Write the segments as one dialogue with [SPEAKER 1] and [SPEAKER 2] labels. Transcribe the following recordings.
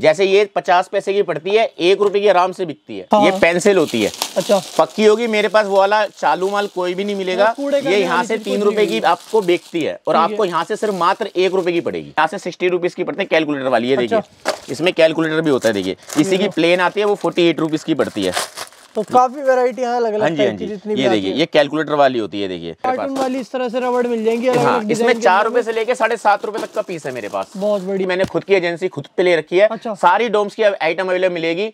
[SPEAKER 1] जैसे ये पचास पैसे की पड़ती है एक रुपए की आराम से बिकती है हाँ। ये पेंसिल होती है अच्छा पक्की होगी मेरे पास वो वाला चालू माल कोई भी नहीं मिलेगा ये यहाँ से तीन रुपए की आपको बेचती है और आपको यहाँ से सिर्फ मात्र एक रुपए की पड़ेगी यहाँ से सिक्सटी रुपीज की पड़ती है कैलकुलेटर वाली है देखिए अच्छा। इसमें कैलकुलेटर भी होता है देखिए इसी की प्लेन अच्छा। आती है वो फोर्टी एट रुपीज की पड़ती है
[SPEAKER 2] तो काफी वेरायटी यहाँ अलग अलग हाँ जी हाँ जितनी ये देखिए
[SPEAKER 1] ये कैलकुलेटर वाली होती है देखिए कार्टून
[SPEAKER 2] वाली इस तरह से रबड़ मिल जाएंगी हाँ, इसमें चार
[SPEAKER 1] रुपए से लेके साढ़े सात रुपए तक का पीस है मेरे पास बहुत बड़ी मैंने खुद की एजेंसी खुद पे ले रखी है अच्छा। सारी डोम्स की आइटम अवेलेबल मिलेगी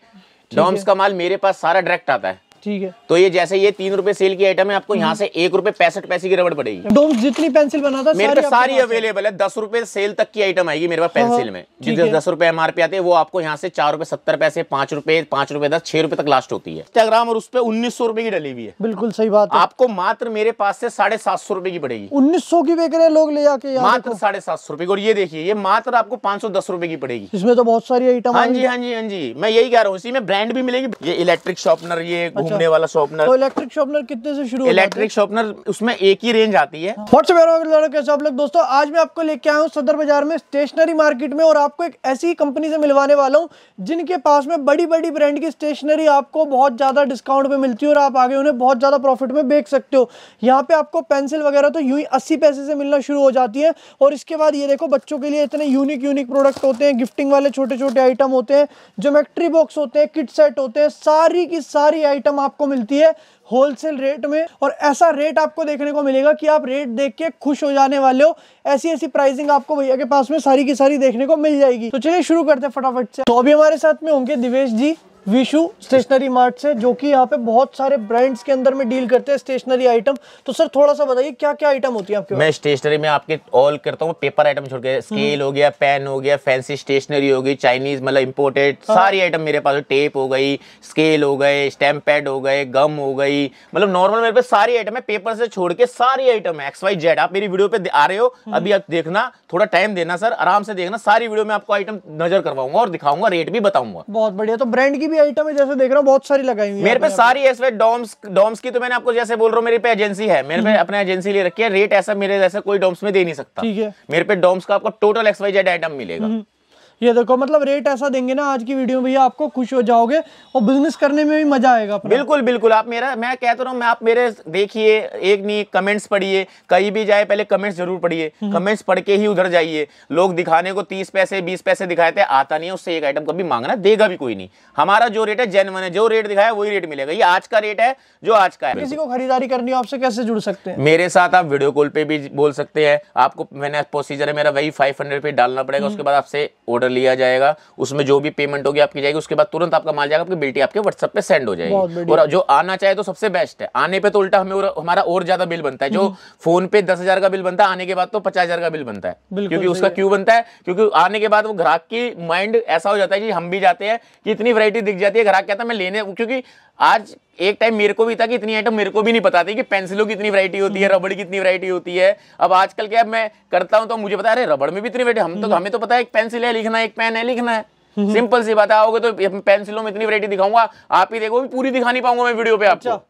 [SPEAKER 1] डोम्स का माल मेरे पास सारा डायरेक्ट आता है ठीक है तो ये जैसे ये तीन रुपए सेल की आइटम है आपको यहाँ से एक रुपए पैंसठ पैसे की रबड़ पड़ेगी
[SPEAKER 2] जितनी पेंसिल बनाता मेरे पास सारी अवेलेबल
[SPEAKER 1] है दस रुपए सेल तक की आइटम आएगी मेरे पास पेंसिल हाँ, में जितने दस रुपए एम आते हैं वो आपको यहाँ से चार रुपए सत्तर पैसे पांच रुपए पांच रुपए दस छह रुपए तक लास्ट होती है इंस्टाग्राम और उस पर उन्नीस सौ रुपए की डली हुई है
[SPEAKER 2] बिल्कुल सही बात
[SPEAKER 1] आपको मात्र मेरे पास से साढ़े सात सौ रुपए की पड़ेगी
[SPEAKER 2] उन्नीस सौ की बेच रहे लोग ले जाके मात्र
[SPEAKER 1] तो। साढ़े सात सौ रुपए और ये देखिए ये मात्र आपको पांच सौ दस रुपए की पड़ेगी
[SPEAKER 2] इसमें तो बहुत सारी आइटम हाँ जी हाँ
[SPEAKER 1] जी हाँ जी मैं यही कह रहा हूँ इसी में ब्रांड भी मिलेगी ये इलेक्ट्रिक शॉर्पनर ये अच्छा, घूमने वाला शॉपनर
[SPEAKER 2] इलेक्ट्रिक तो शॉपनर कितने से शुरू इलेक्ट्रिक
[SPEAKER 1] शॉपनर उसमें एक ही रेंज आती है
[SPEAKER 2] आप लोग दोस्तों आज मैं आपको लेके आया हूँ सदर बाजार में स्टेशनरी मार्केट में और आपको एक ऐसी कंपनी से मिलवाने वाला हूँ जिनके पास में बड़ी बड़ी ब्रांड की स्टेशनरी आपको बहुत ज्यादा डिस्काउंट में मिलती है और आप आगे उन्हें बहुत ज्यादा प्रॉफिट में बेच सकते हो यहाँ पे आपको पेंसिल वगैरह तो यूं ही अस्सी पैसे से मिलना शुरू हो जाती है और इसके बाद ये देखो बच्चों के लिए इतने यूनिक यूनिक प्रोडक्ट होते हैं गिफ्टिंग वाले छोटे छोटे आइटम होते हैं ज्योमेट्री बॉक्स होते हैं किट सेट होते हैं सारी की सारी आइटम आपको मिलती है होलसेल रेट में और ऐसा रेट आपको देखने को मिलेगा कि आप रेट देख के खुश हो जाने वाले हो ऐसी ऐसी प्राइसिंग आपको भैया के पास में सारी की सारी देखने को मिल जाएगी तो चलिए शुरू करते हैं फटाफट से तो अभी हमारे साथ में होंगे दिवेश जी विशु स्टेशनरी मार्ट से जो कि यहाँ पे बहुत सारे ब्रांड्स के अंदर में डील करते हैं स्टेशनरी आइटम तो सर थोड़ा सा बताइए क्या क्या आइटम होती है आपके मैं
[SPEAKER 1] स्टेशनरी में आपके ऑल करता हूँ पेपर आइटम छोड़ के स्केल हम्म। हो गया पेन हो गया फैंसी स्टेशनरी हो गई चाइनीज मतलब इम्पोर्टेड हाँ। सारी आइटम मेरे पास टेप हो गई स्केल हो गए स्टैम्प पैड हो गए गम हो गई मतलब नॉर्मल मेरे पास सारी आइटम है पेपर से छोड़ के सारी आइटम है एक्स वाई जेड आप मेरी वीडियो पे आ रहे हो हम्म। अभी आप देखना थोड़ा टाइम देना सर आराम से देखना सारी वीडियो में आपको आइटम नजर करवाऊंगा और दिखाऊंगा रेट भी बताऊंगा
[SPEAKER 2] बहुत बढ़िया तो ब्रांड की भी आइटम है जैसे देख रहा हूँ बहुत सारी लगाई हुई मेरे पे सारी
[SPEAKER 1] ऐसे डॉम्स डॉम्स की तो मैंने आपको जैसे बोल रहा हूँ मेरे पे एजेंसी है मेरे पे हम्म। अपने एजेंसी ले रखी है रेट ऐसा मेरे जैसे कोई डॉम्स में दे नहीं सकता ठीक है मेरे पे डॉम्स का आपको टोटल एक्सवाइजेड आइटम मिलेगा
[SPEAKER 2] हम्म। ये देखो मतलब रेट ऐसा देंगे ना आज की वीडियो में भैया आपको खुश हो जाओगे और बिजनेस करने में भी मजा आएगा बिल्कुल बिल्कुल आप मेरा मैं कहता हूँ मैं
[SPEAKER 1] आप मेरे देखिए एक नहीं कमेंट्स पढ़िए कहीं भी जाए पहले कमेंट्स जरूर पढ़िए कमेंट्स हम्म। पढ़ के ही उधर जाइए लोग दिखाने को तीस पैसे बीस पैसे दिखाते आता नहीं है उससे एक आइटम कभी मांगना देगा भी कोई नहीं हमारा जो रेट है जेनवन है जो रेट दिखाया वही रेट मिलेगा ये आज का रेट है जो आज का है किसी को
[SPEAKER 2] खरीदारी करनी हो आपसे कैसे जुड़ सकते हैं मेरे
[SPEAKER 1] साथ आप वीडियो कॉल पे भी बोल सकते हैं आपको मैंने प्रोसीजर है मेरा वही फाइव पे डालना पड़ेगा हम्म। उसके बाद आपसे ऑर्डर ऑर्डर लिया जाएगा उसमें जो भी पेमेंट होगी आपकी जाएगी उसके बाद तुरंत आपका माल जाएगा आपकी बिल्टी आपके व्हाट्सएप पे सेंड हो जाएगी और जो आना चाहे तो सबसे बेस्ट है आने पे तो उल्टा हमें और, हमारा और ज्यादा बिल बनता है जो फोन हम्म। पे दस का बिल बनता है आने के बाद तो पचास का बिल बनता है क्योंकि उसका क्यों बनता है क्योंकि आने के बाद वो ग्राहक की माइंड ऐसा हो जाता है कि हम भी जाते हैं कि इतनी वरायटी दिख जाती है ग्राहक कहता है मैं लेने क्योंकि आज एक टाइम मेरे को भी था कि इतनी आइटम मेरे को भी नहीं पता थी कि पेंसिलों की इतनी वैरायटी होती है हम्म। रबड़ की इतनी वैरायटी होती है अब आजकल क्या मैं करता हूँ तो मुझे पता है अरे रबड़ में भी इतनी वैरायटी हम तो हम्म। हमें तो पता है एक पेंसिल है लिखना है एक पेन है लिखना है सिंपल हम्म। सी बात आओगे तो पेंसिलों में इतनी वरायटी दिखाऊंगा आप ही देखो पूरी दिखा नहीं पाऊंगा मैं वीडियो पे आपको अच्छा,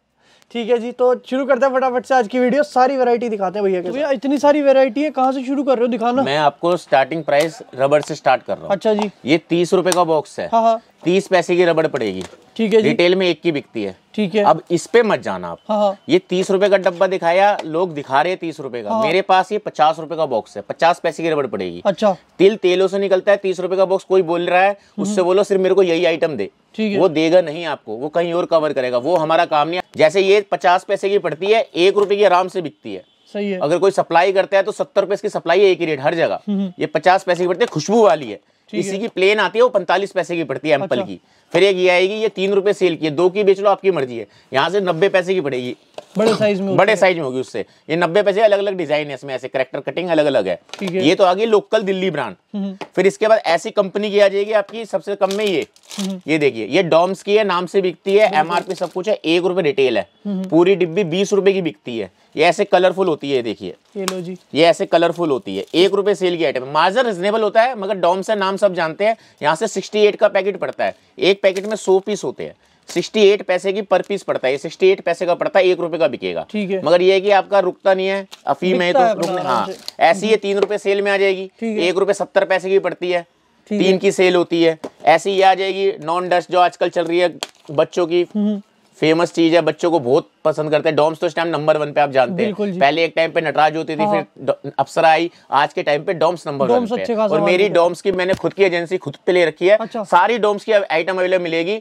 [SPEAKER 2] ठीक है जी तो शुरू करते हैं फटाफट से आज की वीडियो सारी वैरायटी दिखाते हैं भैया तो भैया इतनी सारी वैरायटी है कहाँ से शुरू कर रहे हो दिखाना मैं
[SPEAKER 1] आपको स्टार्टिंग प्राइस रबर से स्टार्ट कर रहा हूँ अच्छा जी ये तीस रुपए का बॉक्स है हाँ हा। तीस पैसे की रबड़ पड़ेगी ठीक है रिटेल में एक की बिकती है ठीक है अब इस पे मत जाना आप हाँ, हाँ। ये तीस रुपए का डब्बा दिखाया लोग दिखा रहे हैं तीस रुपए का हाँ। मेरे पास ये पचास रुपए का बॉक्स है पचास पैसे की रबड़ पड़ेगी अच्छा तिल तेलों से निकलता है तीस रुपए का बॉक्स कोई बोल रहा है हम्म। उससे बोलो सिर्फ मेरे को यही आइटम दे वो देगा नहीं आपको वो कहीं और कवर करेगा वो हमारा काम नहीं जैसे ये पचास पैसे की पड़ती है एक रुपए की आराम से बिकती है सही है अगर कोई सप्लाई करता है तो सत्तर रुपए की सप्लाई है एक ही रेट हर जगह हम्म। ये पचास पैसे की पड़ती है खुशबू वाली है इसी की प्लेन आती है वो पैंतालीस पैसे की पड़ती है एम्पल अच्छा। की फिर एक ये आएगी ये तीन रुपए सेल की है दो की बेच लो आपकी मर्जी है यहाँ से नब्बे पैसे की पड़ेगी बड़े साइज में बड़े साइज में होगी उससे ये नब्बे पैसे अलग अलग डिजाइन है इसमें ऐसे करेक्टर कटिंग अलग अलग है ये तो आ गई लोकल दिल्ली ब्रांड हम्म। फिर इसके बाद ऐसी कंपनी की आ जाएगी आपकी सबसे कम में ये हम्म। ये देखिए ये डॉम्स की है नाम से बिकती है एमआरपी सब कुछ है एक रुपए रिटेल है हम्म। पूरी डिब्बी बीस रुपए की बिकती है ये ऐसे कलरफुल होती है देखिए
[SPEAKER 2] ये
[SPEAKER 1] ऐसे कलरफुल होती है एक रुपए सेल की आइटम मार्जर रिजनेबल होता है मगर डॉम्स है नाम सब जानते हैं यहाँ से सिक्सटी का पैकेट पड़ता है एक पैकेट में सौ पीस होते हैं सिक्सटी एट पैसे की पर पीस पड़ता है सिक्सटी एट पैसे का पड़ता है एक रुपए का बिकेगा ठीक है मगर ये है कि आपका रुकता नहीं है अफीम है तो रुकने हाँ ऐसी ये तीन रुपए सेल में आ जाएगी एक रुपए सत्तर पैसे की पड़ती है तीन की सेल होती है ऐसी ये आ जाएगी नॉन डस्ट जो आजकल चल रही है बच्चों की हम्म। फेमस चीज है बच्चों को बहुत पसंद करते हैं डॉम्स तो इस टाइम नंबर वन पे आप जानते हैं पहले एक टाइम पे नटराज होती थी हाँ। फिर अफसरा आई आज के टाइम पे डॉम्स नंबर वन पे और मेरी डॉम्स की मैंने खुद की एजेंसी खुद पे ले रखी है अच्छा। सारी डॉम्स की आइटम अवेलेबल मिलेगी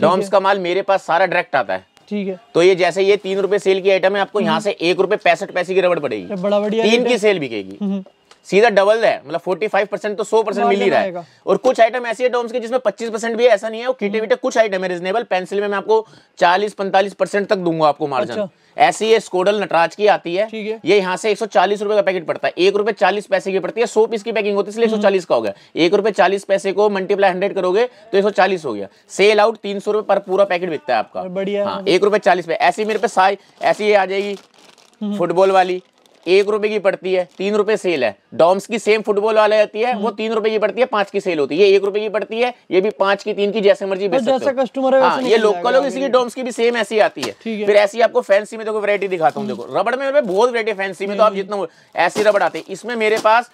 [SPEAKER 1] डॉम्स का माल मेरे पास सारा डायरेक्ट आता है ठीक है तो ये जैसे ये तीन रूपए सेल की आइटम है आपको हम्म। यहाँ से एक रुपए पैंसठ पैसे की रबड़
[SPEAKER 2] पड़ेगी तीन की सेल बिकेगी हम्म।
[SPEAKER 1] सीधा डबल है मतलब 45 परसेंट तो 100 परसेंट मिल ही रहा है और कुछ आइटम ऐसी है डोम्स के जिसमें 25 परसेंट भी है ऐसा नहीं है कीटे वीटे कुछ आइटम है रिजनेबल पेंसिल में मैं आपको 40 45 परसेंट तक दूंगा आपको मार्जिन अच्छा। ऐसी ये स्कोडल नटराज की आती है ये यहाँ से एक रुपए का पैकेट पड़ता है एक रुपए चालीस पैसे की पड़ती है सौ पीस की पैकिंग होती है इसलिए हम्म। एक का हो गया एक रुपए चालीस पैसे को मल्टीप्लाई हंड्रेड करोगे तो एक हो गया सेल आउट तीन सौ पर पूरा पैकेट बिकता है आपका बढ़िया हाँ एक रुपए चालीस पे ऐसी मेरे पे ऐसी ये आ जाएगी फुटबॉल हम्म। वाली एक रुपए की पड़ती है तीन रुपए सेल है डॉम्स की सेम फुटबॉल वाले रहती है वो हम्म। तीन रुपए की पड़ती है पांच की सेल होती है ये एक रुपए की पड़ती है ये भी पांच की तीन की जैसे मर्जी तो बेच सकते कस्टमर है हाँ, ये लोकल इसी की डॉम्स की भी सेम ऐसी आती है फिर ऐसी आपको फैंसी में देखो वैरायटी दिखाता हूँ हम्म। देखो रबड़ में बहुत वैरायटी फैंसी में तो आप हम्म। जितना ऐसी रबड़ आते हैं इसमें मेरे पास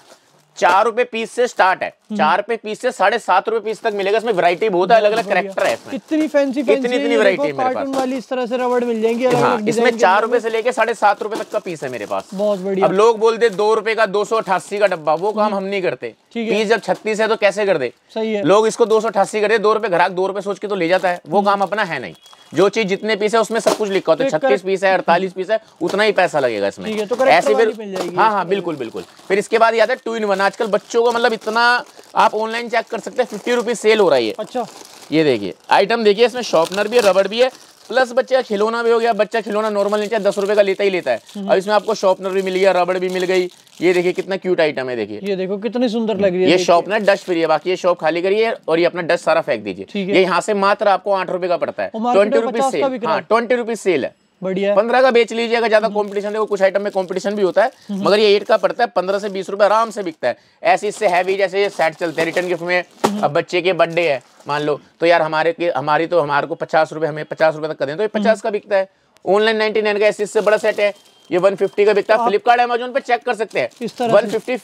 [SPEAKER 1] चार रुपए पीस से स्टार्ट है हम्म। चार रुपए पीस से साढ़े सात रुपए पीस तक मिलेगा इसमें वैरायटी बहुत है अलग अलग करेक्टर है इसमें
[SPEAKER 2] इतनी फैंसी इतनी इतनी वैरायटी मेरे पास वाली इस तरह से रबड़ मिल जाएंगी हाँ, इसमें
[SPEAKER 1] चार रुपए से लेके साढ़े सात रुपए तक का पीस है मेरे पास बहुत बढ़िया अब लोग बोलते दो रुपए का दो सौ अठासी का डब्बा वो काम हम्म। हम नहीं करते पीस जब छत्तीस है तो कैसे कर दे
[SPEAKER 2] सही है लोग इसको दो
[SPEAKER 1] सौ अठासी कर दे दो रुपए ग्राहक दो रुपए सोच के तो ले जाता है वो हम्म। काम अपना है नहीं जो चीज जितने पीस है उसमें सब कुछ लिखा होता है तो छत्तीस पीस है अड़तालीस पीस है उतना ही पैसा लगेगा इसमें तो ऐसे फिर हाँ हाँ बिल्कुल बिल्कुल फिर इसके बाद याद है टू इन वन आजकल बच्चों को मतलब इतना आप ऑनलाइन चेक कर सकते हैं फिफ्टी रुपीज सेल हो रही है अच्छा ये देखिए आइटम देखिए इसमें शॉर्पनर भी है रबड़ भी है प्लस बच्चे का खिलौना भी हो गया बच्चा खिलौना नॉर्मल नीचे दस रुपए का लेता ही लेता है हम्म। अब इसमें आपको शॉर्पनर भी मिल गया रबड़ भी मिल गई ये देखिए कितना क्यूट आइटम है देखिए
[SPEAKER 2] ये देखो कितनी सुंदर लग रही है ये शॉप
[SPEAKER 1] ना डस्ट फ्री है बाकी ये शॉप खाली करिए और ये अपना डस्ट सारा फेंक दीजिए ये यहाँ से मात्र आपको आठ रुपए का पड़ता है ट्वेंटी रुपीज सेल हाँ ट्वेंटी रुपीज सेल है बढ़िया पंद्रह का बेच लीजिए अगर ज्यादा कंपटीशन देखो कुछ आइटम में कंपटीशन भी होता है हम्म। मगर ये एट का पड़ता है पंद्रह से बीस रुपए आराम से बिकता है ऐसे इससे हैवी जैसे ये सेट चलते हैं रिटर्न गिफ्ट में हम्म। अब बच्चे के बर्थडे है मान लो तो यार हमारे के हमारी तो हमारे को पचास रुपए हमें पचास रुपए तक कर दें तो ये पचास हम्म। का बिकता है ऑनलाइन नाइनटी नाइन का एस इससे बड़ा सेट है ये 150 का बिकता है फ्लिपकार्ट तो एमेजोन पे चेक कर सकते हैं 150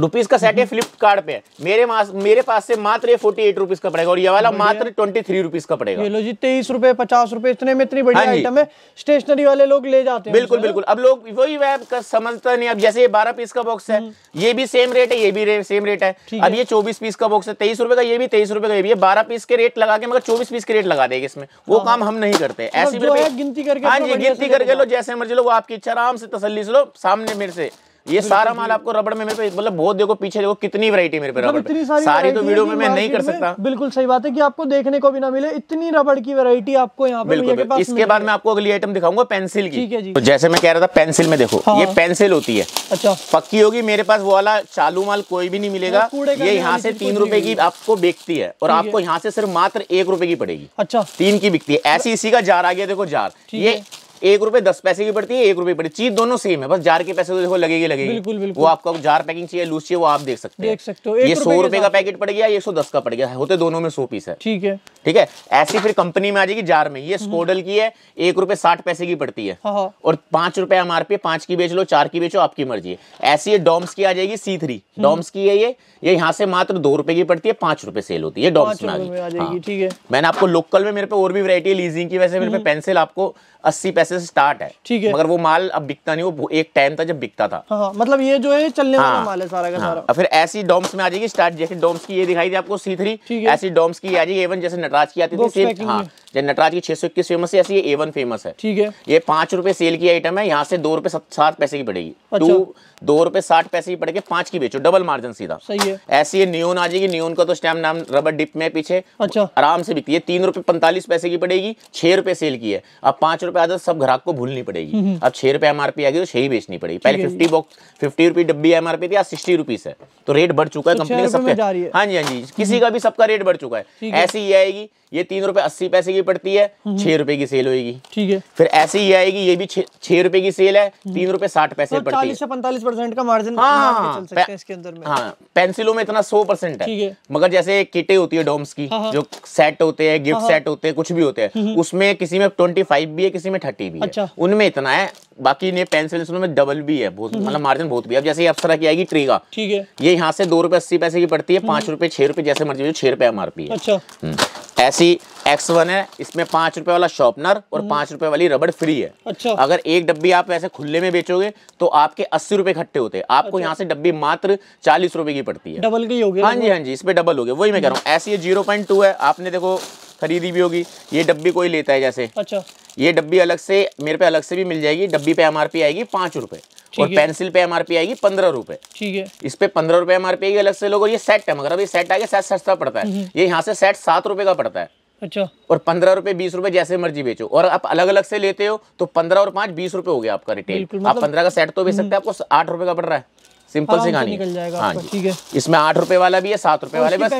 [SPEAKER 1] रुपीज का सेट है फ्लिपकार्ट पे मेरे मेरे पास से मात्र ये
[SPEAKER 2] फोर्टी एट रुपीज का पड़ेगा
[SPEAKER 1] और ये वाला मात्र ट्वेंटी थ्री रुपीज का पड़ेगा
[SPEAKER 2] लो जी तेईस रुपए पचास रुपए इतने में इतनी बड़ी हाँ आइटम है स्टेशनरी वाले लोग ले जाते हैं बिल्कुल बिल्कुल अब लोग वही वह समझता नहीं अब जैसे ये
[SPEAKER 1] बारह पीस का बॉक्स हम्म। है ये भी सेम रेट है ये भी सेम रेट है अब ये चौबीस पीस का बॉक्स है तेईस रुपए का ये भी तेईस रुपए का ये भी बारह पीस के रेट लगा के मगर चौबीस पीस के रेट लगा देगा इसमें वो हाँ। काम हम नहीं करते ऐसी
[SPEAKER 2] गिनती करके हाँ जी गिनती करके लो
[SPEAKER 1] जैसे मर्जी लो वो आपकी इच्छा आराम से तसली से लो सामने मेरे से ये तो सारा माल आपको रबड़ में मतलब बहुत देखो पीछे देखो कितनी वैरायटी मेरे पे मतलब रबड़ इतनी सारी, सारी तो वीडियो में मैं नहीं कर सकता
[SPEAKER 2] बिल्कुल सही बात है कि आपको देखने को भी ना मिले इतनी रबड़ की वैरायटी आपको यहाँ पे बिल्कुल इसके बाद
[SPEAKER 1] मैं आपको अगली आइटम दिखाऊंगा पेंसिल की तो जैसे मैं कह रहा था पेंसिल में देखो ये पेंसिल हाँ। होती है अच्छा पक्की होगी मेरे पास वो वाला चालू माल कोई भी नहीं मिलेगा ये यहाँ से तीन रूपए की आपको बिकती है और आपको यहाँ से सिर्फ मात्र एक रूपए की पड़ेगी अच्छा तीन की बिकती है ऐसी इसी का जार आ गया देखो जार ये एक रुपए दस पैसे की पड़ती है एक रुपए पड़ती चीज दोनों सेम है बस जार के पैसे तो देखो लगेगी लगेगी बिल्कुल बिल्कुल वो आपको जार पैकिंग चाहिए लूज चाहिए वो आप देख सकते हैं देख सकते हो ये सौ रुपए का पैकेट पड़ गया एक सौ दस का पड़ गया होते दोनों में सौ पीस है ठीक है ठीक है ऐसी फिर कंपनी में आ जाएगी जार में ये स्कोडल की है एक रुपए साठ पैसे की पड़ती है हाँ, हाँ। और पांच रुपए एमआरपी पांच की बेच लो चार की बेचो आपकी मर्जी है ऐसी ये डॉम्स की आ जाएगी सी थ्री डॉम्स की है ये ये यहाँ से मात्र दो रुपए की पड़ती है पांच रुपए सेल होती है डॉम्स में आ जाएगी हाँ।
[SPEAKER 2] ठीक है मैंने आपको
[SPEAKER 1] लोकल में मेरे पे और भी वरायटी है लीजिंग की वैसे मेरे पे पेंसिल हम्म। आपको अस्सी पैसे से स्टार्ट है ठीक है मगर वो माल अब बिकता नहीं वो एक टाइम था जब बिकता था
[SPEAKER 2] हाँ, हाँ मतलब ये जो है चलने वाला हाँ, माल है सारा का हाँ, सारा फिर
[SPEAKER 1] ऐसी डॉम्स में आ जाएगी स्टार्ट जैसे डॉम्स की ये दिखाई थी आपको सी थ्री ऐसी डॉम्स की आ जाएगी एवन जैसे नटराज की आती थी जैसे नटराज की छह सौ इक्कीस फेमस है ऐसी ए वन फेमस है ठीक है ये पांच रुपए सेल की आइटम है यहाँ से दो रुपए सात पैसे की पड़ेगी अच्छा। टू दो रुपए साठ पैसे की पड़ेगी पांच की बेचो डबल मार्जिन सीधा सही है ऐसी ये न्यून आ जाएगी न्यून का तो स्टैम नाम रबर डिप में पीछे अच्छा आराम से बिकती है तीन रुपए पैंतालीस पैसे की पड़ेगी छह रुपए सेल की है अब पांच रुपए आधा सब ग्राहक को भूलनी पड़ेगी हम्म, हम्म। अब छह रुपए एमआरपी आ गई तो छह ही बेचनी पड़ेगी पहले फिफ्टी बॉक्स फिफ्टी रुपी डब्बी एमआरपी थी आज सिक्सटी रुपीज है तो रेट बढ़ चुका है कंपनी का सबका हाँ जी हाँ जी किसी का भी सबका रेट बढ़ चुका है ऐसी ही आएगी ये तीन रुपए अस्सी पैसे की पड़ती है हम्म। छह रुपए की सेल होगी ठीक है फिर ऐसे ही आएगी ये भी छह रुपए की सेल है हम्म। तीन रुपए साठ पैसे तो पड़ती है
[SPEAKER 2] पैंतालीस परसेंट का हाँ, मार्जिन हाँ, हाँ,
[SPEAKER 1] में पेंसिलों में इतना सौ परसेंट है, मगर जैसे किटे होती है डोम्स की जो सेट होते हैं गिफ्ट सेट होते हैं कुछ भी होते हैं हम्म, उसमें किसी में ट्वेंटी फाइव भी है किसी में थर्टी भी है अच्छा। उनमें इतना है बाकी ने पेंसिल में डबल भी है बहुत मतलब मार्जिन बहुत भी अब जैसे तरह की आएगी ट्री का ठीक है ये यहाँ से दो रुपए अस्सी पैसे की पड़ती है पांच रुपए छह रुपए जैसे मर्जी छह रुपए एमआरपी है अच्छा ऐसी एक्स वन है इसमें पांच रुपए वाला शॉर्पनर और हम्म। पांच रुपए वाली रबड़ फ्री है अच्छा अगर एक डब्बी आप ऐसे खुले में बेचोगे तो आपके अस्सी रुपए इकट्ठे होते हैं आपको अच्छा। यहाँ से डब्बी मात्र चालीस रुपए की पड़ती है डबल की होगी हाँ जी हाँ जी इस डबल डबल गए वही मैं कह रहा हूँ ऐसी जीरो पॉइंट टू है आपने देखो खरीदी भी होगी ये डब्बी कोई लेता है जैसे अच्छा ये डब्बी अलग से मेरे पे अलग से भी मिल जाएगी डब्बी पे एमआरपी आएगी पांच रुपए और पेंसिल पे एमआरपी आएगी पंद्रह रुपए ठीक है इस पे पंद्रह रुपए एमआरपी आएगी अलग से लोगों ये सेट है मगर अब ये सेट आगे सेट सस्ता पड़ता है हम्म। ये यहाँ से सेट सात रुपए का पड़ता है अच्छा और पंद्रह रुपए बीस रुपए जैसे मर्जी बेचो और आप अलग अलग से लेते हो तो पंद्रह और पाँच बीस रुपए हो गया आपका रिटेल मतलब आप पंद्रह का सेट तो बेच सकते हैं आपको आठ रुपए का पड़ रहा है सिंपल सी कहानी हाँ जी इसमें आठ रुपए वाला भी है सात रुपए वाले बस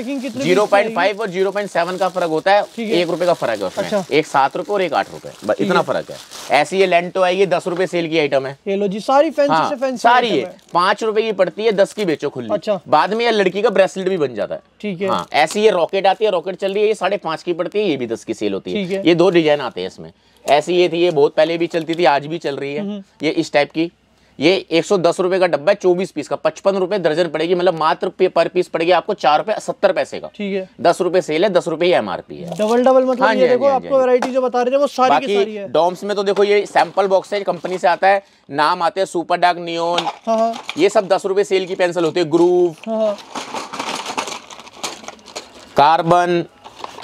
[SPEAKER 2] जीरो पॉइंट फाइव
[SPEAKER 1] और जीरो पॉइंट सेवन का फर्क होता है एक रुपए का फर्क है उसमें अच्छा। एक सात रुपए और एक आठ रुपए इतना फर्क है ऐसी ये लेंटो तो है ये दस रुपए सेल की आइटम है सारी फैंसी है पांच रुपए की पड़ती है दस की बेचो खुली अच्छा। बाद में ये लड़की का ब्रेसलेट भी बन जाता है ठीक है हाँ, ऐसी ये रॉकेट आती है रॉकेट चल रही है ये साढ़े पांच की पड़ती है ये भी दस की सेल होती है ये दो डिजाइन आते हैं इसमें ऐसी ये थी ये बहुत पहले भी चलती थी आज भी चल रही है हम्म। ये इस टाइप की ये एक सौ का डब्बा है चौबीस पीस का पचपन रुपए दर्जन पड़ेगी मतलब मात्र पर पीस पड़ेगी आपको चार रुपए सत्तर पैसे का ठीक है दस रुपए सेल है दस रुपए एमआरपी है
[SPEAKER 2] डबल डबल मतलब हाँ ये हाँ देखो हाँ आपको वैरायटी हाँ जो बता रहे थे वो सारी की सारी है
[SPEAKER 1] डॉम्स में तो देखो ये सैंपल बॉक्स है कंपनी से आता है नाम आते हैं सुपर डार्क नियोन ये सब दस रुपए सेल की पेंसिल होती है ग्रूव
[SPEAKER 2] कार्बन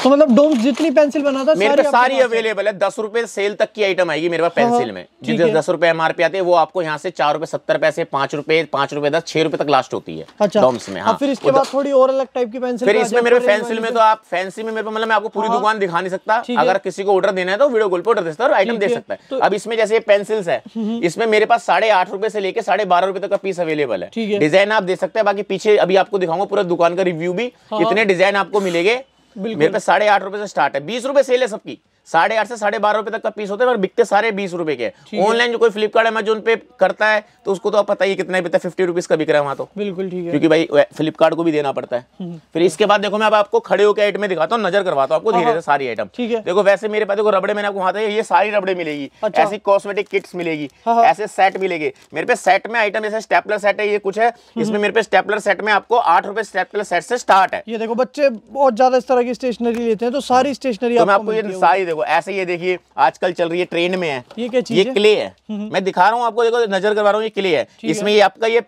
[SPEAKER 2] तो मतलब डोम्स जितनी पेंसिल बनाता मेरे सारी, सारी
[SPEAKER 1] अवेलेबल है दस रुपए सेल तक की आइटम आएगी मेरे पास पेंसिल हाँ, हाँ, में जिस दस रुपए एम आर पी आते हैं वो आपको यहाँ से चार रुपए सत्तर पैसे पांच रुपए पांच रुपए दस छह रुपए तक लास्ट होती है डोम्स अच्छा। में हाँ। फिर इसके बाद
[SPEAKER 2] थोड़ी और अलग टाइप की पेंसिल फिर तो इसमें मेरे पेंसिल में तो
[SPEAKER 1] आप फैंसी में मेरे मतलब मैं आपको पूरी दुकान दिखा नहीं सकता अगर किसी को ऑर्डर देना है तो वीडियो गोल पर ऑर्डर दे सकता है आइटम दे सकता है तो अब इसमें जैसे पेंसिल्स है हम्म, हम्म। इसमें मेरे पास साढ़े आठ रुपए से लेकर साढ़े बारह रुपए तक का पीस अवेलेबल है डिजाइन आप दे सकते हैं बाकी पीछे अभी आपको दिखाऊंगा पूरा दुकान का रिव्यू भी कितने डिजाइन आपको मिलेगा मेरे पे साढ़े आठ रुपए से स्टार्ट है बीस रुपए सेल है सबकी साढ़े आठ से साढ़े बारह रुपए तक का पीस होता है पर बिकते सारे बीस रुपए के ऑनलाइन जो कोई फ्लिपकार्ट अमेजोन पे करता है तो उसको तो आप पता ही कितना बिकता है फिफ्टी रुपीज का बिक रहा है वहाँ तो
[SPEAKER 2] बिल्कुल ठीक है क्योंकि भाई
[SPEAKER 1] फ्लिपकार्ट को भी देना पड़ता है हम्म। फिर इसके बाद देखो मैं अब आपको खड़े होकर आइटमें दिखाता हूँ नजर करवाता हूँ आपको धीरे हाँ, हाँ। धीरे सारी आइटम ठीक है देखो वैसे मेरे पास देखो रबड़े मैंने आपको वहाँ ये सारी रबड़े मिलेगी अच्छा। ऐसी कॉस्मेटिक किट्स मिलेगी हाँ, ऐसे सेट मिलेगी मेरे पे सेट में आइटम जैसे स्टेपलर सेट है ये कुछ है हम्म। इसमें मेरे पे स्टेपलर सेट में आपको आठ रुपए स्टेपलर सेट से स्टार्ट है ये देखो बच्चे बहुत
[SPEAKER 2] ज्यादा इस तरह की स्टेशनरी लेते हैं तो सारी स्टेशनरी
[SPEAKER 1] तो आपको ये सारी देखो ऐसे ये देखिए आजकल चल रही है ट्रेंड में है ये क्या चीज ये क्ले है हम्म। मैं दिखा रहा हूँ आपको देखो नजर करवा रहा हूँ ये क्ले है इसमें ये आपका ये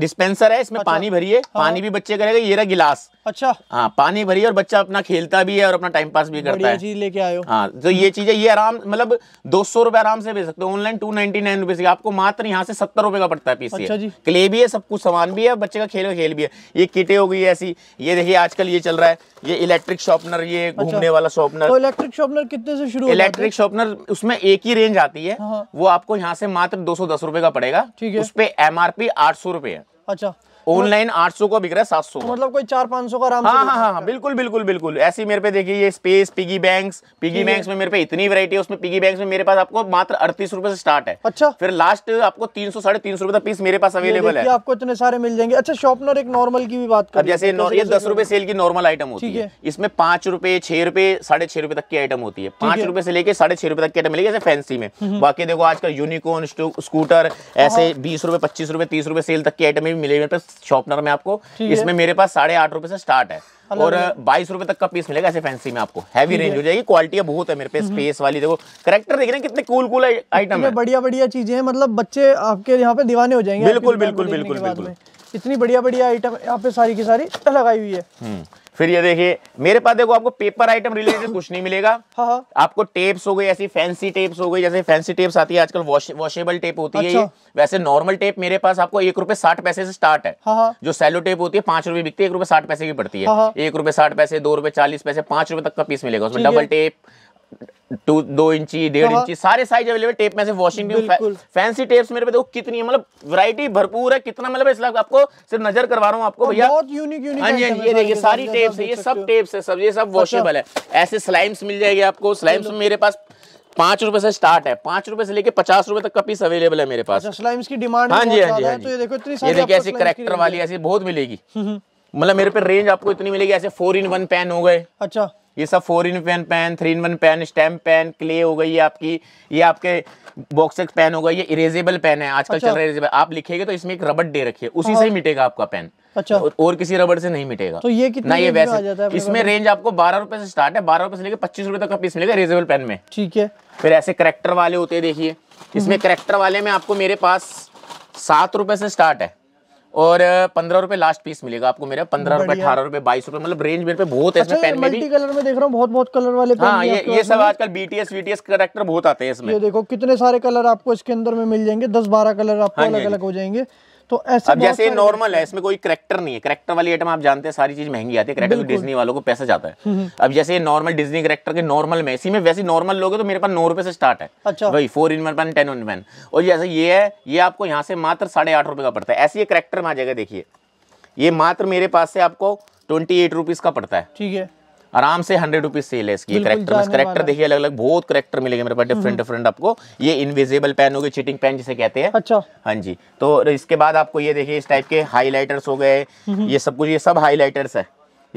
[SPEAKER 1] डिस्पेंसर है इसमें अच्छा, पानी भरिए हाँ। पानी भी बच्चे करेगा ये रहा गिलास अच्छा हाँ पानी भरिए और बच्चा अपना खेलता भी है और अपना टाइम पास भी करता है चीज
[SPEAKER 2] लेके आयो हाँ तो ये चीज है ये आराम
[SPEAKER 1] मतलब दो सौ रुपए आराम से भेज सकते हो online two ninety nine rupees आपको मात्र यहाँ से सत्तर रुपए का पड़ता है पीस अच्छा क्ले भी है सब कुछ सामान भी है बच्चे का खेल का खेल भी है ये किटे हो गई है ऐसी ये देखिए आजकल ये चल रहा है ये इलेक्ट्रिक शॉपनर ये अच्छा। घूमने वाला शॉपनर
[SPEAKER 2] इलेक्ट्रिक शॉर्पनर कितने से शुरू इलेक्ट्रिक
[SPEAKER 1] शॉर्पनर उसमें एक ही रेंज आती है हाँ। वो आपको यहाँ से मात्र दो सौ दस रुपए का पड़ेगा ठीक है उस पर पी आठ सौ रुपए है 맞죠? ऑनलाइन आठ सौ का बिक रहा है सात सौ
[SPEAKER 2] मतलब कोई चार पाँच सौ का आराम हाँ, हाँ हाँ हाँ
[SPEAKER 1] बिल्कुल बिल्कुल बिल्कुल ऐसी मेरे पे देखिए ये space piggy banks piggy banks में मेरे पे इतनी वैरायटी है उसमें पिगी बैंक्स में मेरे पास आपको मात्र अड़तीस रुपए से स्टार्ट है अच्छा फिर लास्ट आपको तीन सौ साढ़े तीन सौ रुपए पीस मेरे पास अवेलेबल है आपको
[SPEAKER 2] इतने सारे मिल जाएंगे अच्छा शॉपनर एक नॉर्मल की भी बात कर जैसे ये दस रुपए
[SPEAKER 1] सेल की नॉर्मल आइटम होती है इसमें पांच रुपए छह रुपए साढ़े छह रुपए तक की आइटम होती है पांच रुपए से लेके साढ़े छह रुपए तक की आइटम मिलेगी जैसे फैंसी में हम्म, हम्म। बाकी देखो आजकल यूनिकॉर्न स्कूटर ऐसे हाँ। बीस रुपए पच्चीस रुपए तीस रुपए सेल तक की आइटम भी मिलेगी शॉपनर में आपको इसमें मेरे पास साढ़े आठ रुपए से स्टार्ट है और बाईस रुपए तक का पीस मिलेगा ऐसे फैंसी में आपको हैवी रेंज हो जाएगी क्वालिटी बहुत है मेरे पे स्पेस हम्म। वाली देखो करेक्टर
[SPEAKER 2] देख रहे हैं कितने कूल कूल आइटम है बढ़िया बढ़िया चीजें हैं मतलब बच्चे आपके यहाँ पे दीवाने हो जाएंगे बिल्कुल बिल्कुल बिल्कुल बिल्कुल इतनी बढ़िया बढ़िया आइटम यहाँ पे सारी की सारी लगाई हुई है
[SPEAKER 1] हम्म। फिर ये देखिए मेरे पास देखो आपको पेपर आइटम रिलेटेड कुछ नहीं मिलेगा हाँ, हाँ। आपको टेप्स हो गई ऐसी फैंसी टेप्स हो गई जैसे फैंसी टेप्स आती है आजकल वॉश वॉशेबल टेप होती अच्छा। है ये अच्छा। वैसे नॉर्मल टेप मेरे पास आपको एक रुपए साठ पैसे से स्टार्ट है हाँ।, हाँ। जो सैलो टेप होती है पांच रुपए बिकती है एक रुपए साठ पैसे की पड़ती है हाँ, एक रुपए साठ पैसे दो रुपए चालीस पैसे पांच रुपए तक का पीस मिलेगा उसमें डबल टेप टू दो इंची डेढ़ इंची सारे साइज अवेलेबल टेप में से वॉशिंग भी फैंसी टेप्स मेरे पे देखो कितनी है मतलब वैरायटी भरपूर है कितना मतलब इसलिए आपको सिर्फ नजर करवा रहा हूँ आपको भैया बहुत
[SPEAKER 2] यूनिक यूनिक हाँ जी हाँ ये देखिए सारी टेप्स
[SPEAKER 1] है ये सब टेप्स है सब ये सब वॉशेबल अच्छा। है ऐसे स्लाइम्स मिल जाएगी आपको स्लाइम्स मेरे पास पांच रुपए से स्टार्ट है पांच रुपए से लेके पचास रुपए तक का पीस अवेलेबल है मेरे पास
[SPEAKER 2] स्लाइम्स अच्छा, की डिमांड हाँ, हाँ जी हाँ जी हाँ तो जी देखो ये देखिए ऐसी करेक्टर वाली
[SPEAKER 1] ऐसी बहुत मिलेगी हम्म, हम्म। मतलब मेरे पे रेंज आपको इतनी मिलेगी ऐसे फोर इन वन पेन हो गए अच्छा ये सब four in pen pen three in one pen stamp pen clay हो गई आपकी ये आपके बॉक्स पेन हो गई ये इरेजेबल पेन है आजकल अच्छा। चल रहा है आप लिखेंगे तो इसमें एक रबड़ दे रखिए उसी से ही हाँ। मिटेगा आपका पेन अच्छा और, और किसी रबड़ से नहीं मिटेगा तो ये कितना ये वैसे इसमें रेंज आपको बारह रुपए से स्टार्ट है बारह रुपए से लेकर पच्चीस रुपए तक का पीस मिलेगा इरेजेबल पेन में ठीक है फिर ऐसे करेक्टर वाले होते देखिए हम्म। इसमें करेक्टर वाले में आपको मेरे पास सात रुपए से स्टार्ट है और पंद्रह रुपए लास्ट पीस मिलेगा आपको मेरा पंद्रह रुपए अठारह रुपए बाईस रुपए मतलब रेंज मेरे पे बहुत है अच्छा, पेन
[SPEAKER 2] कलर में देख रहा हूँ बहुत बहुत कलर वाले हाँ, ये ये सब
[SPEAKER 1] आजकल बीटीएस वीटीएस करेक्टर बहुत आते हैं इसमें ये देखो
[SPEAKER 2] कितने सारे कलर आपको इसके अंदर में मिल जाएंगे दस बारह कलर आपको हाँ हाँ अलग अलग हो जाएंगे तो ऐसे अब जैसे नॉर्मल
[SPEAKER 1] है इसमें कोई करेक्टर नहीं है करेक्टर वाली आइटम आप जानते हैं सारी चीज महंगी आती है डिज्नी तो वालों को पैसा जाता है हम्म, हम्म। अब जैसे नॉर्मल डिज्नी करेक्टर के नॉर्मल में इसी में वैसे नॉर्मल लोग तो मेरे पास नौ रुपए से स्टार्ट है अच्छा भाई four in one ten in one और जैसे ये है ये आपको यहाँ से मात्र साढ़े आठ रुपए का पड़ता है ऐसे ये करेक्टर में आ जाएगा देखिए ये मात्र मेरे पास से आपको ट्वेंटी एट रुपीज का पड़ता है ठीक है आराम से हंड्रेड रुपीज सेल है इसकी करेक्टर करेक्टर देखिए अलग अलग बहुत करेक्टर मिलेंगे मेरे पास डिफरेंट हम्म, डिफरेंट हम्म। आपको ये इनविजिबल पेन हो गए चीटिंग पेन जिसे कहते हैं अच्छा हाँ जी तो इसके बाद आपको ये देखिए इस टाइप के हाईलाइटर्स हो गए हम्म, ये सब कुछ ये सब हाईलाइटर्स है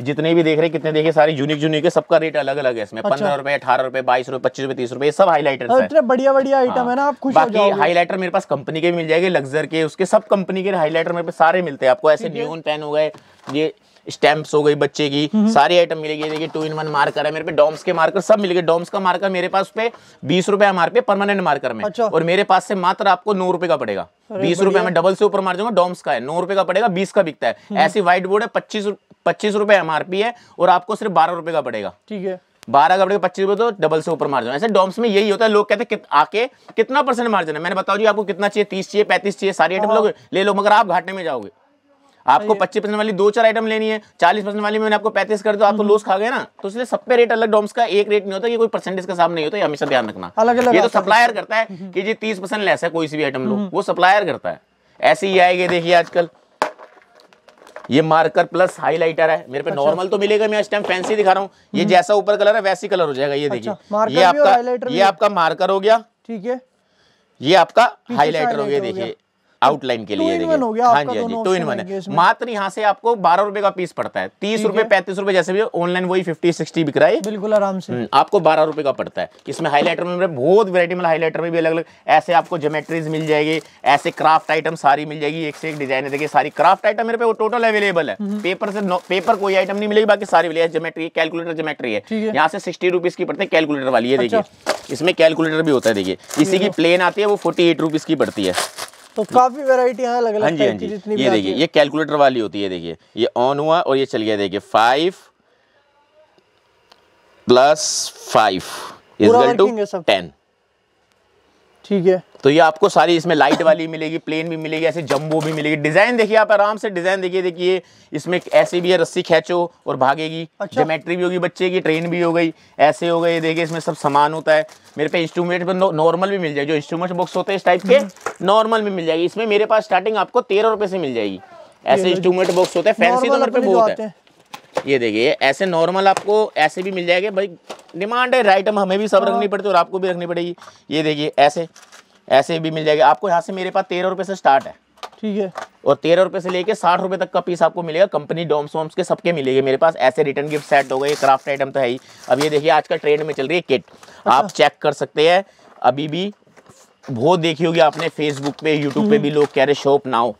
[SPEAKER 1] जितने भी देख रहे कितने देखिए सारे यूनिक यूनिक है सबका रेट अलग अलग है इसमें अच्छा। पंद्रह रुपए अठारह रुपए बाईस रुपए पच्चीस रुपए तीस रुपए सब हाईलाइटर है
[SPEAKER 2] बढ़िया बढ़िया आइटम हाँ। है ना आप खुश बाकी हाईलाइटर
[SPEAKER 1] मेरे पास कंपनी के मिल जाएंगे लग्जर के उसके सब कंपनी के हाईलाइटर मेरे पास सारे मिलते हैं आपको ऐसे न्यून पेन हो गए ये स्टैम्प्स हो गई बच्चे की हम्म। सारी आइटम मिलेगी देखिए टू इन वन मार्कर है मेरे पे डॉम्स के मार्कर सब मिलेगी डॉम्स का मार्कर मेरे पास पे बीस रुपए हमारे पे परमानेंट मार्कर में अच्छा। और मेरे पास से मात्र आपको नौ रुपए का पड़ेगा बीस रुपए में डबल से ऊपर मार दूंगा डॉम्स का है नौ रुपए का पड़ेगा बीस का बिकता है हम्म। ऐसी व्हाइट बोर्ड है पच्चीस पच्चीस रुपए एमआरपी है और आपको सिर्फ बारह रुपए का पड़ेगा ठीक है बारह का पड़ेगा पच्चीस रुपए तो डबल से ऊपर मार्जिन ऐसे डॉम्स में यही होता है लोग कहते हैं आके कितना परसेंट मार्जिन है मैंने बताओ जी आपको कितना चाहिए तीस चाहिए पैंतीस चाहिए सारी आइटम हाँ। लोग ले लो मगर आप घाटे में जाओगे आपको पच्चीस परसेंट वाली दो चार आइटम लेनी है चालीस परसेंट वाली मैंने आपको पैंतीस कर दो आप तो लॉस खा गए ना तो इसलिए सब पे रेट अलग डॉम्स का एक रेट नहीं होता कि कोई परसेंटेज का सामने होता है हमेशा ध्यान रखना ये तो सप्लायर करता है हम्म। कि जी तीस परसेंट लेस है कोई सी भी आइटम लो हम्म। वो सप्लायर करता है ऐसे ही आएंगे देखिए आजकल ये मार्कर प्लस हाईलाइटर है मेरे पे अच्छा। नॉर्मल तो मिलेगा मैं इस टाइम फैंसी दिखा रहा हूँ ये हम्म। जैसा ऊपर कलर है वैसी कलर हो जाएगा ये अच्छा, देखिए अच्छा,
[SPEAKER 2] ये आपका ये आपका मार्कर हो गया ठीक है
[SPEAKER 1] ये आपका हाईलाइटर हो गया देखिए आउटलाइन तो के लिए देखिए हाँ जी हाँ जी तो इन वन मात्र यहाँ से आपको बारह रुपए का पीस पड़ता है तीस रुपए पैंतीस रुपए जैसे भी ऑनलाइन वही फिफ्टी सिक्सटी बिक रहा है बिल्कुल आराम से हम्म, आपको बारह रुपए का पड़ता है इसमें हाईलाइटर में बहुत वेरायटी मतलब हाईलाइटर में भी मतलब अलग अलग ऐसे आपको जोमेट्रीज मिल जाएगी ऐसे क्राफ्ट आइटम सारी मिल जाएगी एक से एक डिजाइन देखिए सारी क्राफ्ट आइटम मेरे पे वो टोटल अवेलेबल है पेपर हम्म, हम्म। से पेपर कोई आइटम नहीं मिलेगी बाकी सारी मिलेगी जोमेट्री कैलकुलेटर जोमेट्री है यहाँ से सिक्सटी रुपीज की पड़ती है कैलकुलेटर वाली है अच्छा। देखिए इसमें कैलकुलेटर भी होता है देखिए इसी की प्लेन आती है वो फोर्टी एट रुपीज की पड़ती है
[SPEAKER 2] तो काफी वेराइटी यहाँ अलग हाँ जी हाँ जी ये देखिए
[SPEAKER 1] ये कैलकुलेटर वाली होती है देखिए ये ऑन हुआ और ये चल गया देखिए five plus five is to ten ठीक है तो ये आपको सारी इसमें लाइट वाली मिलेगी प्लेन भी मिलेगी ऐसे जम्बो भी मिलेगी डिजाइन देखिए आप आराम से डिजाइन देखिए देखिए इसमें ऐसे भी है रस्सी खेचो और भागेगी अच्छा। जोमेट्री भी होगी बच्चे की ट्रेन भी हो गई ऐसे हो गए देखिए इसमें सब सामान होता है मेरे पे इंस्ट्रूमेंट नॉर्मल भी मिल जाएगी जो इंस्ट्रूमेंट बुक्स होते हैं इस टाइप के नॉर्मल हम्म। भी मिल जाएगी इसमें मेरे पास स्टार्टिंग आपको तेरह रुपए से मिल जाएगी ऐसे इंस्ट्रूमेंट बॉक्स होते हैं फैंसी नंबर तो पे बहुत है ये देखिए ऐसे नॉर्मल आपको ऐसे भी मिल जाएगा भाई डिमांड है राइटम हमें भी सब हाँ। रखनी पड़ती है और आपको भी रखनी पड़ेगी ये देखिए ऐसे ऐसे भी मिल जाएगा आपको यहाँ से मेरे पास तेरह रुपये से स्टार्ट है ठीक है और तेरह रुपये से लेके साठ रुपये तक का पीस आपको मिलेगा कंपनी डोम्स वोम्स के सबके मिलेगी मेरे पास ऐसे रिटर्न गिफ्ट सेट हो गए क्राफ्ट आइटम तो है ही अब ये देखिए आज का ट्रेंड में चल रही है किट अच्छा। आप चेक कर सकते हैं अभी भी बहुत देखी होगी आपने फेसबुक पे यूट्यूब पे हम्म। भी लोग कह रहे शॉप ना हो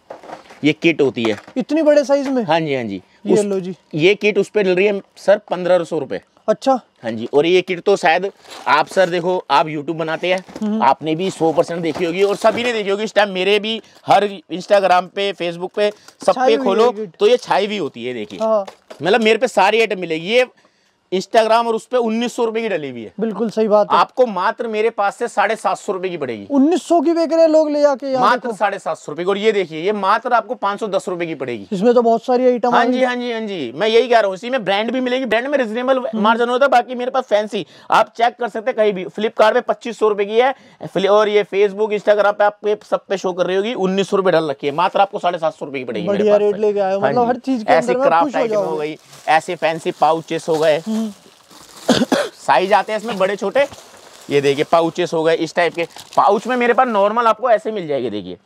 [SPEAKER 1] ये किट होती है इतनी बड़े साइज में हाँ जी हाँ जी ये लो जी ये किट उस पर मिल रही है सर पंद्रह सौ रूपए अच्छा हाँ जी और ये किट तो शायद आप सर देखो आप यूट्यूब बनाते हैं हम्म। आपने भी 100 परसेंट देखी होगी और सभी ने देखी होगी इस टाइम मेरे भी हर इंस्टाग्राम पे फेसबुक पे सब पे खोलो तो ये छाई भी होती है देखिए हाँ। मतलब मेरे पे सारी आइटम मिलेगी ये इंस्टाग्राम और उस पर उन्नीस सौ रुपए की डली हुई है बिल्कुल सही बात है आपको मात्र मेरे पास से साढ़े सात सौ रुपए की पड़ेगी
[SPEAKER 2] उन्नीस सौ की बेच रहे लोग ले जाके मात्र
[SPEAKER 1] साढ़े सात सौ रुपए की और ये देखिए ये मात्र आपको पांच सौ दस रुपए की पड़ेगी
[SPEAKER 2] इसमें तो बहुत सारी आइटम हाँ जी हाँ
[SPEAKER 1] जी हाँ जी मैं यही कह रहा हूँ इसी में ब्रांड भी मिलेगी ब्रांड में रिजनेबल मार्जन हम्म। होता है बाकी मेरे पास फैंसी आप चेक कर सकते कहीं भी फ्लिपकार्ट पे पच्चीस सौ रुपए की है और ये फेसबुक इंस्टाग्राम पे आपके सब पे शो कर रही होगी उन्नीस सौ रुपए डल रखी है मात्र आपको साढ़े सात सौ रुपए की
[SPEAKER 2] पड़ेगी ऐसे क्राफ्ट आइटम हो हाँ मतलब गई
[SPEAKER 1] ऐसे फैंसी पाउचेस हो गए हम्म। साइज आते हैं इसमें बड़े छोटे ये देखिए पाउचेस हो गए इस टाइप के पाउच में मेरे पास नॉर्मल आपको ऐसे मिल जाएगी देखिए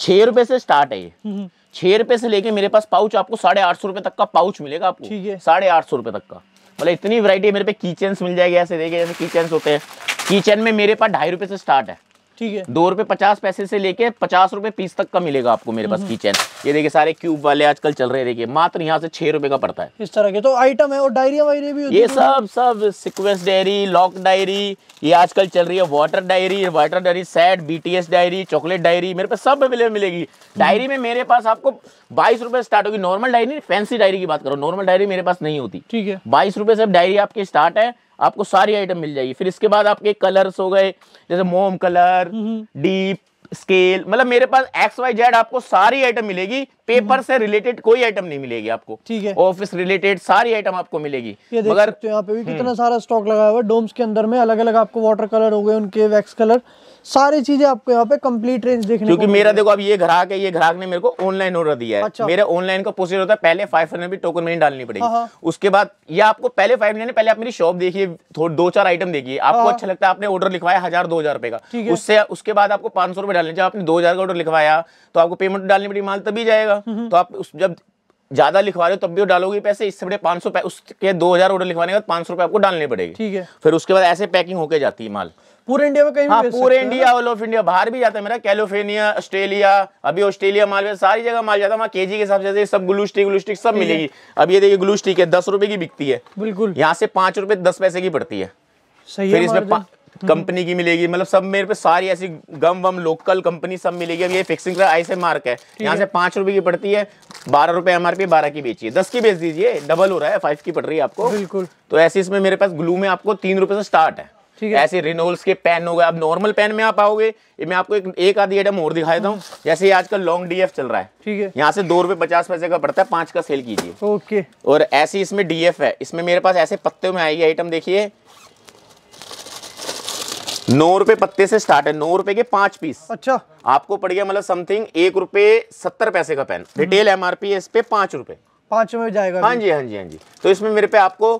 [SPEAKER 1] छह रुपये से स्टार्ट है ये हम्म। छः रुपये से लेके मेरे पास पाउच आपको साढ़े आठ सौ रुपये तक का पाउच मिलेगा आपको ठीक है साढ़े आठ सौ रुपए तक का मतलब इतनी वैरायटी मेरे पे की मिल जाएगी ऐसे देखिए जैसे की होते हैं किचन में मेरे पास ढाई रुपए से स्टार्ट
[SPEAKER 2] है ठीक है
[SPEAKER 1] दो रुपए पचास पैसे से लेके पचास रुपए पीस तक का मिलेगा आपको मेरे पास हम्म। किचन ये देखिए सारे क्यूब वाले आजकल चल रहे देखिए मात्र यहाँ से छह रुपए का पड़ता है
[SPEAKER 2] इस तरह के तो आइटम है और डायरिया वायरिया भी ये सब
[SPEAKER 1] सब सिक्वेंस डायरी लॉक डायरी ये आजकल चल रही है water diary water diary set BTS diary chocolate diary मेरे पास सब अवेलेबल मिलेगी डायरी हम्म। में मेरे पास आपको बाईस रुपए स्टार्ट होगी नॉर्मल डायरी फैंसी डायरी की बात करो नॉर्मल डायरी मेरे पास नहीं होती ठीक है बाईस रुपए से डायरी आपकी स्टार्ट है आपको सारी आइटम मिल जाएगी फिर इसके बाद आपके कलर्स हो गए जैसे मोम कलर डीप स्केल मतलब मेरे पास एक्स वाई जेड आपको सारी आइटम मिलेगी पेपर हम्म। से रिलेटेड कोई आइटम नहीं मिलेगी आपको ठीक है ऑफिस रिलेटेड सारी आइटम आपको मिलेगी ये मगर
[SPEAKER 2] यहाँ पे भी हम्म। कितना सारा स्टॉक लगा हुआ है डोम्स के अंदर में अलग अलग आपको वाटर कलर हो गए उनके वैक्स कलर सारी चीजें आपको यहाँ पे कम्प्लीट रेंज देखने क्योंकि मेरा देखो अब ये
[SPEAKER 1] ग्राहक है ये ग्राहक ने मेरे को ऑनलाइन ऑर्डर दिया है अच्छा। मेरे ऑनलाइन का प्रोसेस होता है पहले फाइव हंड्रेड भी टोकन मनी डालनी पड़ेगी हाँ, हाँ। उसके बाद ये आपको पहले फाइव हंड्रेड पहले आप मेरी शॉप देखिए दो चार आइटम देखिए हाँ, आपको अच्छा लगता है आपने ऑर्डर लिखवाया हजार दो हजार रुपए का उससे उसके बाद आपको पांच सौ डालने जब आपने दो हजार का ऑर्डर लिखवाया तो आपको पेमेंट डालनी पड़ी माल तभी जाएगा हम्म, हम्म। तो आप जब ज्यादा लिखवा रहे हो तब भी डालोगे पैसे इससे बड़े पांच सौ उसके दो हजार ऑर्डर लिखवाने के बाद पाँच सौ रुपये आपको डालने पड़ेगी ठीक है फिर उसके बाद ऐसे पैकिंग होके जाती है माल
[SPEAKER 2] पूरे इंडिया में कहीं हाँ, पूरे
[SPEAKER 1] इंडिया ऑल ऑफ इंडिया बाहर भी जाता है मेरा कैलिफोर्निया ऑस्ट्रेलिया अभी ऑस्ट्रेलिया माल सारी जगह माल जाता है वहाँ के जी के हिसाब से सब ग्लू स्टिक ग्लू स्टिक सब मिलेगी अब ये देखिए ग्लू स्टिक है दस रुपए की बिकती है बिल्कुल यहाँ से पांच रुपए दस पैसे की पड़ती है सही फिर इसमें कंपनी की मिलेगी मतलब सब मेरे पे सारी ऐसी गम वम लोकल कंपनी सब मिलेगी अब ये फिक्सिंग का ऐसे मार्क है यहाँ से पांच रुपए की पड़ती है बारह रुपए एम आर पी बारह की बेचिए दस की बेच दीजिए डबल हो रहा है फाइव की पड़ रही है आपको बिल्कुल तो ऐसे इसमें मेरे पास ग्लू में आपको तीन रुपए से स्टार्ट है ऐसे रिनोल्स के पेन हो गए अब नॉर्मल पेन में आप आओगे मैं आपको एक, एक आधी आइटम और दिखा देता हूँ जैसे आजकल लॉन्ग डीएफ चल रहा है ठीक है यहाँ से दो रुपए पचास पैसे का पड़ता है पांच का सेल कीजिए ओके और ऐसी इसमें डीएफ है इसमें मेरे पास ऐसे पत्ते में आएगी आइटम देखिए नौ रुपए पत्ते से स्टार्ट है नौ रुपए के पांच पीस अच्छा आपको पड़ गया मतलब समथिंग एक रुपए सत्तर पैसे का पेन रिटेल एमआरपी है इस पे पांच रुपए
[SPEAKER 2] पांच में जाएगा हाँ जी हाँ जी हाँ जी
[SPEAKER 1] तो इसमें मेरे पे आपको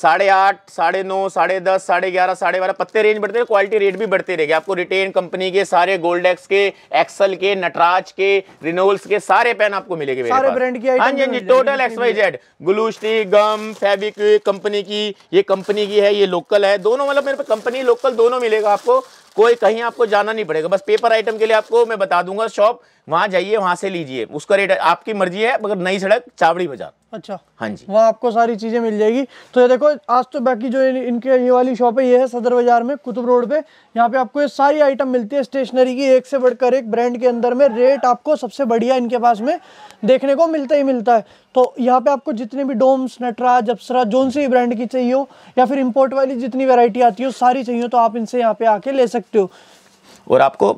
[SPEAKER 1] साढ़े आठ साढ़े नौ साढ़े दस साढ़े ग्यारह साढ़े बारह पत्ते रेंज बढ़ते रहे क्वालिटी रेट भी बढ़ते रहेगा आपको रिटेन कंपनी के सारे गोल्डेक्स के एक्सल के नटराज के रिनोल्स के सारे पेन आपको मिलेंगे सारे ब्रांड
[SPEAKER 2] की हाँ जी total X Y
[SPEAKER 1] Z glue stick gum फेबिक कंपनी की ये कंपनी की है ये लोकल है दोनों मतलब मेरे पे कंपनी लोकल दोनों मिलेगा आपको कोई कहीं आपको जाना नहीं पड़ेगा बस पेपर आइटम के लिए आपको मैं बता दूंगा शॉप वहाँ जाइए वहाँ से लीजिए उसका रेट आपकी मर्जी है मगर नई सड़क चावड़ी बाजार
[SPEAKER 2] अच्छा हाँ जी वहाँ आपको सारी चीज़ें मिल जाएगी तो ये देखो आज तो बाकी जो इन, इनके ये वाली शॉप है ये है सदर बाजार में कुतुब रोड पे यहाँ पे आपको ये सारी आइटम मिलती है स्टेशनरी की एक से बढ़कर एक ब्रांड के अंदर में रेट आपको सबसे बढ़िया इनके पास में देखने को मिलता ही मिलता है तो यहाँ पे आपको जितने भी डोम्स नटराज अप्सरा जोन सी ब्रांड की चाहिए हो या फिर इम्पोर्ट वाली जितनी वेरायटी आती हो सारी चाहिए तो आप इनसे यहाँ पे आके ले सकते सकते हो
[SPEAKER 1] और आपको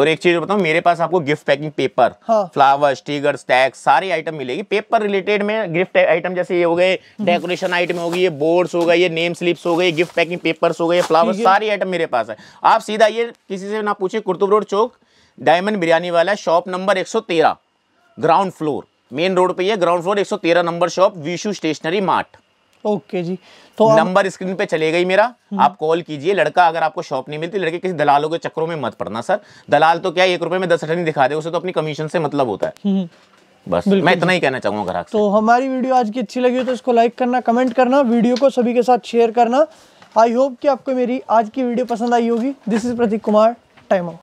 [SPEAKER 1] और एक चीज बताऊं मेरे पास आपको गिफ्ट पैकिंग पेपर हाँ। फ्लावर स्टीगर टैग सारी आइटम मिलेगी पेपर रिलेटेड में गिफ्ट आइटम जैसे ये हो गए डेकोरेशन आइटम हो गई ये बोर्ड्स हो गए ये नेम स्लिप्स हो गए गिफ्ट पैकिंग पेपर्स हो गए फ्लावर्स सारी आइटम मेरे पास है आप सीधा ये किसी से ना पूछे कुर्तुब रोड चौक डायमंड बिरयानी वाला शॉप नंबर एक ग्राउंड फ्लोर मेन रोड पे है ग्राउंड फ्लोर एक number shop Vishu stationery mart
[SPEAKER 2] okay जी तो नंबर
[SPEAKER 1] स्क्रीन पे चले गई मेरा हम्म। आप कॉल कीजिए लड़का अगर आपको शॉप नहीं मिलती लड़के किसी दलालों के चक्रों में मत पड़ना सर दलाल तो क्या एक रुपए में दस अठनी दिखा दे उसे तो अपनी कमीशन से मतलब होता है हम्म। बस मैं इतना ही कहना चाहूंगा
[SPEAKER 2] तो हमारी वीडियो आज की अच्छी लगी हो तो इसको लाइक करना कमेंट करना वीडियो को सभी के साथ शेयर करना आई होप कि आपको मेरी आज की वीडियो पसंद आई होगी this is Prateek Kumar time